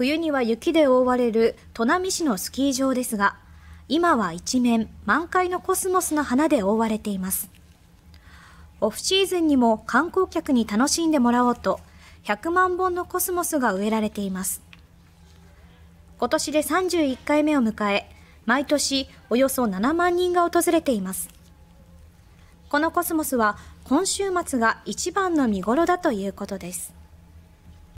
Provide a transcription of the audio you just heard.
冬には雪で覆われる砺波市のスキー場ですが、今は一面満開のコスモスの花で覆われています。オフシーズンにも観光客に楽しんでもらおうと、100万本のコスモスが植えられています。今年で31回目を迎え、毎年およそ7万人が訪れています。このコスモスは今週末が一番の見頃だということです。